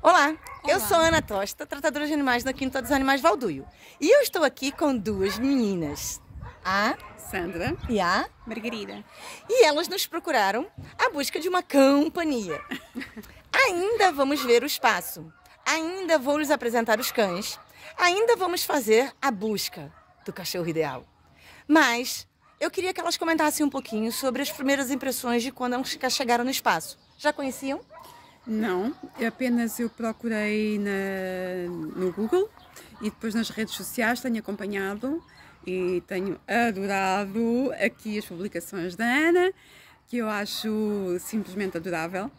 Olá, Olá, eu sou Ana Tosta, tratadora de animais da Quinta dos Animais Valduio. E eu estou aqui com duas meninas, a Sandra e a Margarida. E elas nos procuraram à busca de uma companhia. Ainda vamos ver o espaço, ainda vou lhes apresentar os cães, ainda vamos fazer a busca do cachorro ideal. Mas eu queria que elas comentassem um pouquinho sobre as primeiras impressões de quando elas chegaram no espaço. Já conheciam? Não, apenas eu procurei na, no Google e depois nas redes sociais tenho acompanhado e tenho adorado aqui as publicações da Ana, que eu acho simplesmente adorável.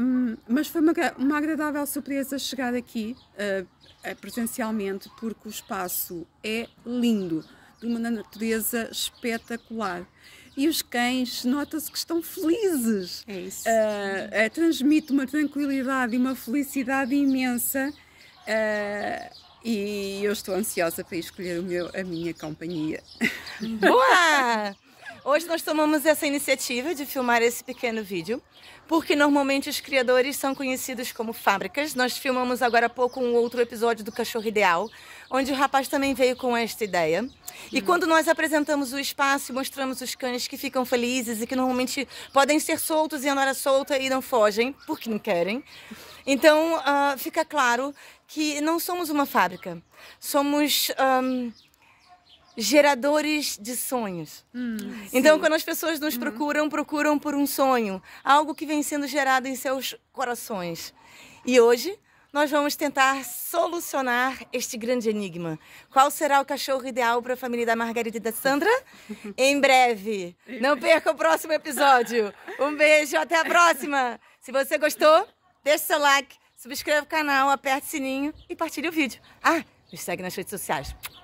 Um, mas foi uma, uma, agradável surpresa chegar aqui uh, presencialmente, porque o espaço é lindo, de uma natureza espetacular e os cães nota-se que estão felizes. É isso. Uh, uh, transmite uma tranquilidade e uma felicidade imensa. Uh, e eu estou ansiosa para escolher o meu, a minha companhia. Boa! Hoje nós tomamos essa iniciativa de filmar esse pequeno vídeo, porque normalmente os criadores são conhecidos como fábricas. Nós filmamos agora há pouco um outro episódio do Cachorro Ideal, onde o rapaz também veio com esta ideia. E quando nós apresentamos o espaço e mostramos os cães que ficam felizes e que normalmente podem ser soltos e andar hora solta e não fogem, porque não querem, então uh, fica claro que não somos uma fábrica. Somos. Um, ah, geradores de sonhos. Hum, então, quando as pessoas nos uhum. procuram, procuram por um sonho, algo que vem sendo gerado em seus corações. E hoje nós vamos tentar solucionar este grande enigma. Qual será o cachorro ideal para a família da Margarida e da Sandra? em breve. Não perca o próximo episódio. Um beijo, até a próxima. Se você gostou, deixe seu like, subscreva o canal, aperte o sininho e partilhe o vídeo. Ah, me segue nas redes sociais.